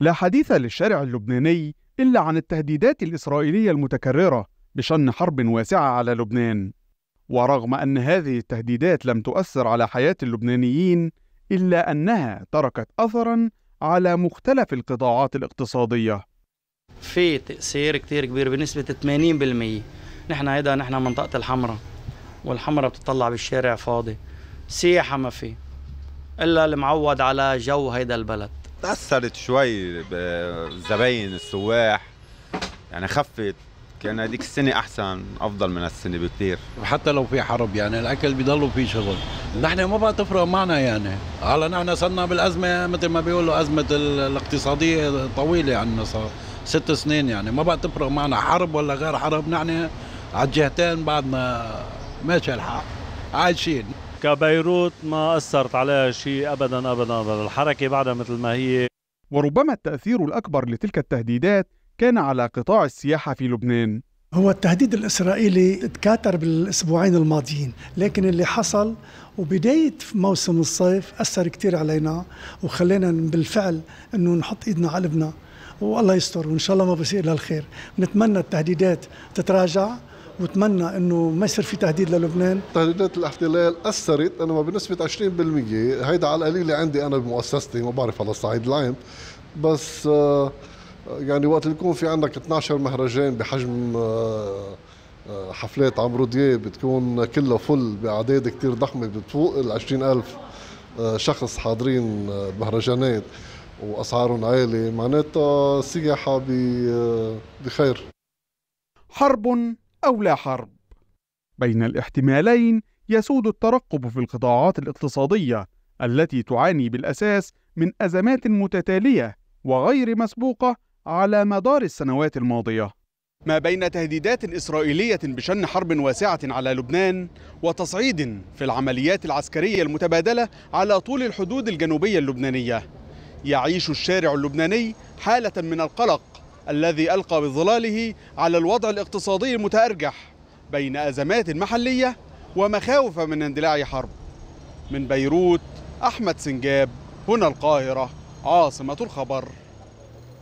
لا حديث للشارع اللبناني إلا عن التهديدات الإسرائيلية المتكررة بشن حرب واسعة على لبنان ورغم أن هذه التهديدات لم تؤثر على حياة اللبنانيين إلا أنها تركت أثرا على مختلف القطاعات الاقتصادية في تأثير كتير كبير بنسبة 80% نحن هيدا نحن منطقة الحمراء والحمراء بتطلع بالشارع فاضي سياحة ما في إلا المعود على جو هيدا البلد تاثرت شوي بزباين السواح يعني خفت كان هذيك السنه احسن افضل من السنه بكثير حتى لو في حرب يعني الاكل بيضلوا في شغل نحن ما بقى تفرق معنا يعني هلا نحن صرنا بالازمه مثل ما بيقولوا ازمه الاقتصاديه طويله عنا صار ست سنين يعني ما بقى تفرق معنا حرب ولا غير حرب نحن على الجهتين بعدنا ماشي الحال عايشين كبيروت ما أثرت عليها شيء أبدا أبدا أبدا الحركة بعدها مثل ما هي وربما التأثير الأكبر لتلك التهديدات كان على قطاع السياحة في لبنان هو التهديد الإسرائيلي تكاثر بالأسبوعين الماضيين لكن اللي حصل وبداية موسم الصيف أثر كتير علينا وخلينا بالفعل أنه نحط إيدنا على قلبنا والله يستر وإن شاء الله ما بصير للخير نتمنى التهديدات تتراجع واتمنى انه ما يصير في تهديد للبنان تهديدات الاحتلال اثرت انما بنسبه 20% هيدا على القليله عندي انا بمؤسستي ما بعرف على الصعيد العام بس آه، يعني وقت اللي يكون في عندك 12 مهرجان بحجم آه، آه، حفلات عمرو دياب بتكون كلها فل باعداد كثير ضخمه بتفوق ال 20000 شخص حاضرين مهرجانات واسعارهم عاليه معناتها السياحه بخير حرب أو لا حرب. بين الاحتمالين يسود الترقب في القطاعات الاقتصادية التي تعاني بالأساس من أزمات متتالية وغير مسبوقة على مدار السنوات الماضية. ما بين تهديدات إسرائيلية بشن حرب واسعة على لبنان وتصعيد في العمليات العسكرية المتبادلة على طول الحدود الجنوبية اللبنانية. يعيش الشارع اللبناني حالة من القلق الذي ألقى بظلاله على الوضع الاقتصادي المتأرجح بين أزمات محلية ومخاوف من اندلاع حرب من بيروت أحمد سنجاب هنا القاهرة عاصمة الخبر